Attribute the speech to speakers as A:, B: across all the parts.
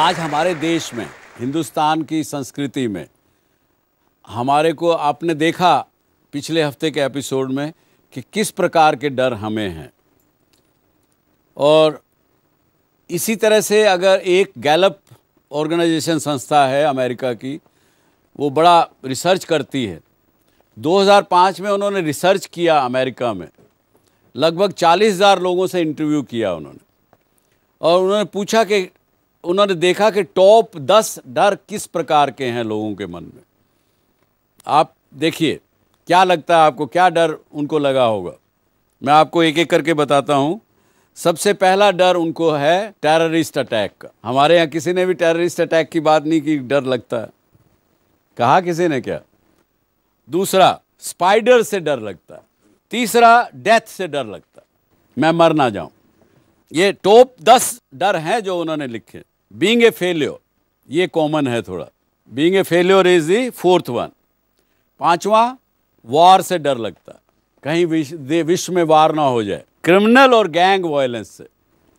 A: आज हमारे देश में हिंदुस्तान की संस्कृति में हमारे को आपने देखा पिछले हफ्ते के एपिसोड में कि किस प्रकार के डर हमें हैं और इसी तरह से अगर एक गैलप ऑर्गेनाइजेशन संस्था है अमेरिका की वो बड़ा रिसर्च करती है 2005 में उन्होंने रिसर्च किया अमेरिका में लगभग 40,000 लोगों से इंटरव्यू किया उन्होंने और उन्होंने पूछा कि उन्होंने देखा कि टॉप दस डर किस प्रकार के हैं लोगों के मन में आप देखिए क्या लगता है आपको क्या डर उनको लगा होगा मैं आपको एक एक करके बताता हूँ सबसे पहला डर उनको है टेररिस्ट अटैक का हमारे यहाँ किसी ने भी टेररिस्ट अटैक की बात नहीं की डर लगता है कहा किसी ने क्या दूसरा स्पाइडर से डर लगता है तीसरा डेथ से डर लगता है मैं मर ना जाऊं ये टॉप दस डर हैं जो उन्होंने लिखे बींग ए फेल्योर ये कॉमन है थोड़ा being a failure is the fourth one पांचवा वार से डर लगता कहीं विश्व विश में वार ना हो जाए क्रिमिनल और गैंग वायलेंस से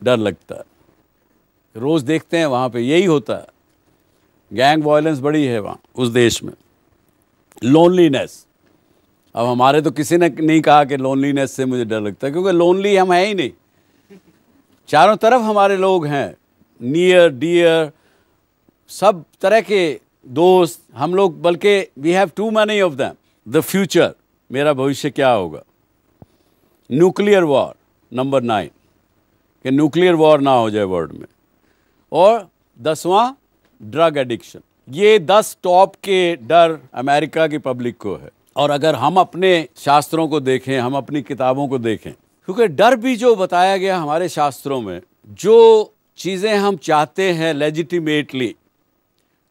A: डर लगता है रोज़ देखते हैं वहाँ पे यही होता है गैंग वायलेंस बड़ी है वहाँ उस देश में लोनलीनेस अब हमारे तो किसी ने नहीं कहा कि लोनलीनेस से मुझे डर लगता है क्योंकि लोनली हम हैं ही नहीं चारों तरफ हमारे लोग हैं नियर डियर सब तरह के दोस्त हम लोग बल्कि we have too many of them the future मेरा भविष्य क्या होगा न्यूक्लियर वॉर नंबर नाइन कि न्यूक्लियर वॉर ना हो जाए वर्ल्ड में और दसवां ड्रग एडिक्शन ये दस टॉप के डर अमेरिका की पब्लिक को है और अगर हम अपने शास्त्रों को देखें हम अपनी किताबों को देखें क्योंकि डर भी जो बताया गया हमारे शास्त्रों में जो चीज़ें हम चाहते हैं लेजिटिमेटली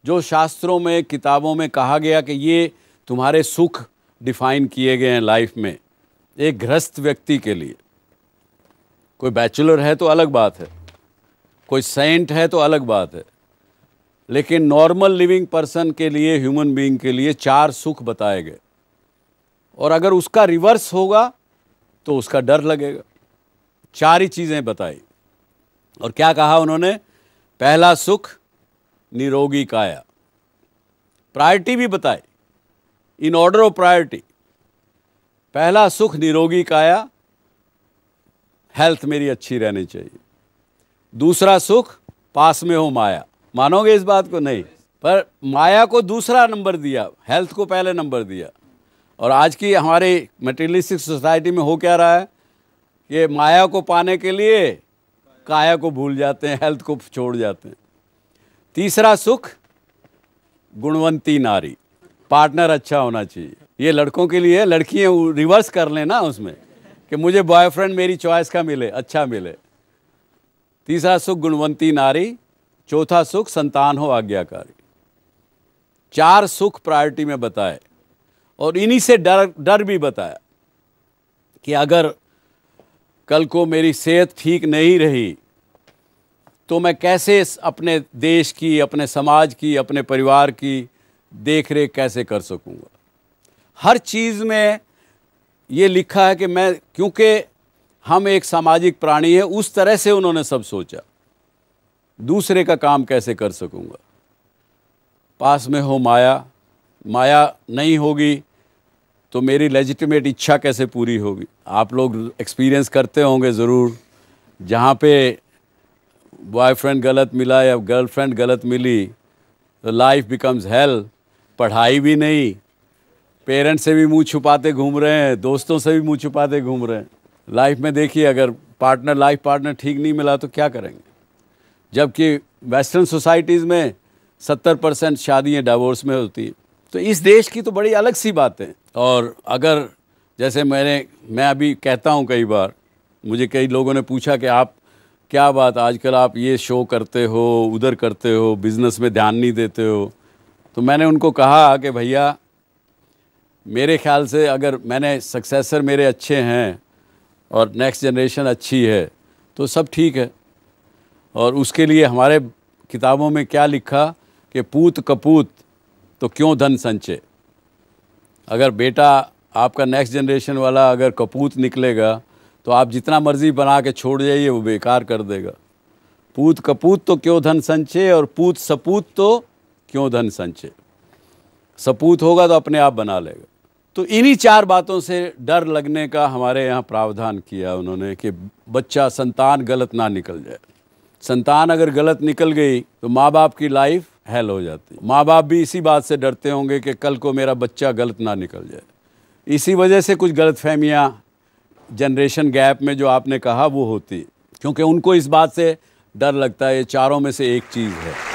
A: जो शास्त्रों में किताबों में कहा गया कि ये तुम्हारे सुख डिफाइन किए गए हैं लाइफ में एक ग्रस्त व्यक्ति के लिए कोई बैचलर है तो अलग बात है कोई सेंट है तो अलग बात है लेकिन नॉर्मल लिविंग पर्सन के लिए ह्यूमन बीइंग के लिए चार सुख बताए गए और अगर उसका रिवर्स होगा तो उसका डर लगेगा चार ही चीज़ें बताई और क्या कहा उन्होंने पहला सुख निरोगी काया प्रायोरिटी भी बताए इन ऑर्डर ऑफ प्रायोरिटी पहला सुख निरोगी काया हेल्थ मेरी अच्छी रहनी चाहिए दूसरा सुख पास में हो माया मानोगे इस बात को नहीं पर माया को दूसरा नंबर दिया हेल्थ को पहले नंबर दिया और आज की हमारी मटेरियलिस्टिक सोसाइटी में हो क्या रहा है कि माया को पाने के लिए काया को भूल जाते हैं हेल्थ को छोड़ जाते हैं तीसरा सुख गुणवंती नारी पार्टनर अच्छा होना चाहिए ये लड़कों के लिए लड़कियाँ रिवर्स कर लें ना उसमें कि मुझे बॉयफ्रेंड मेरी चॉइस का मिले अच्छा मिले तीसरा सुख गुणवंती नारी चौथा सुख संतान हो आज्ञाकारी चार सुख प्रायोरिटी में बताए और इन्हीं से डर डर भी बताया कि अगर कल को मेरी सेहत ठीक नहीं रही तो मैं कैसे अपने देश की अपने समाज की अपने परिवार की देख रेख कैसे कर सकूँगा हर चीज़ में ये लिखा है कि मैं क्योंकि हम एक सामाजिक प्राणी हैं उस तरह से उन्होंने सब सोचा दूसरे का काम कैसे कर सकूँगा पास में हो माया माया नहीं होगी तो मेरी लेजिटिमेट इच्छा कैसे पूरी होगी आप लोग एक्सपीरियंस करते होंगे ज़रूर जहाँ पे बॉयफ्रेंड गलत मिला या गर्लफ्रेंड गलत मिली तो लाइफ बिकम्स हेल पढ़ाई भी नहीं पेरेंट्स से भी मुंह छुपाते घूम रहे हैं दोस्तों से भी मुंह छुपाते घूम रहे हैं लाइफ में देखिए अगर पार्टनर लाइफ पार्टनर ठीक नहीं मिला तो क्या करेंगे जबकि वेस्टर्न सोसाइटीज़ में सत्तर परसेंट शादियाँ डावोर्स में होती हैं तो इस देश की तो बड़ी अलग सी बात है और अगर जैसे मैंने मैं अभी कहता हूँ कई बार मुझे कई लोगों ने पूछा कि आप क्या बात आजकल आप ये शो करते हो उधर करते हो बिज़नेस में ध्यान नहीं देते हो तो मैंने उनको कहा कि भैया मेरे ख्याल से अगर मैंने सक्सेसर मेरे अच्छे हैं और नेक्स्ट जनरेशन अच्छी है तो सब ठीक है और उसके लिए हमारे किताबों में क्या लिखा कि पूत कपूत तो क्यों धन संचय अगर बेटा आपका नेक्स्ट जनरेशन वाला अगर कपूत निकलेगा तो आप जितना मर्जी बना के छोड़ जाइए वो बेकार कर देगा पूत कपूत तो क्यों धन संचय और पूत सपूत तो क्यों धन संचय सपूत होगा तो अपने आप बना लेगा तो इन्हीं चार बातों से डर लगने का हमारे यहाँ प्रावधान किया उन्होंने कि बच्चा संतान गलत ना निकल जाए संतान अगर गलत निकल गई तो माँ बाप की लाइफ हेल हो जाती माँ बाप भी इसी बात से डरते होंगे कि कल को मेरा बच्चा गलत ना निकल जाए इसी वजह से कुछ गलत फहमियाँ जनरेशन गैप में जो आपने कहा वो होती क्योंकि उनको इस बात से डर लगता है ये चारों में से एक चीज़ है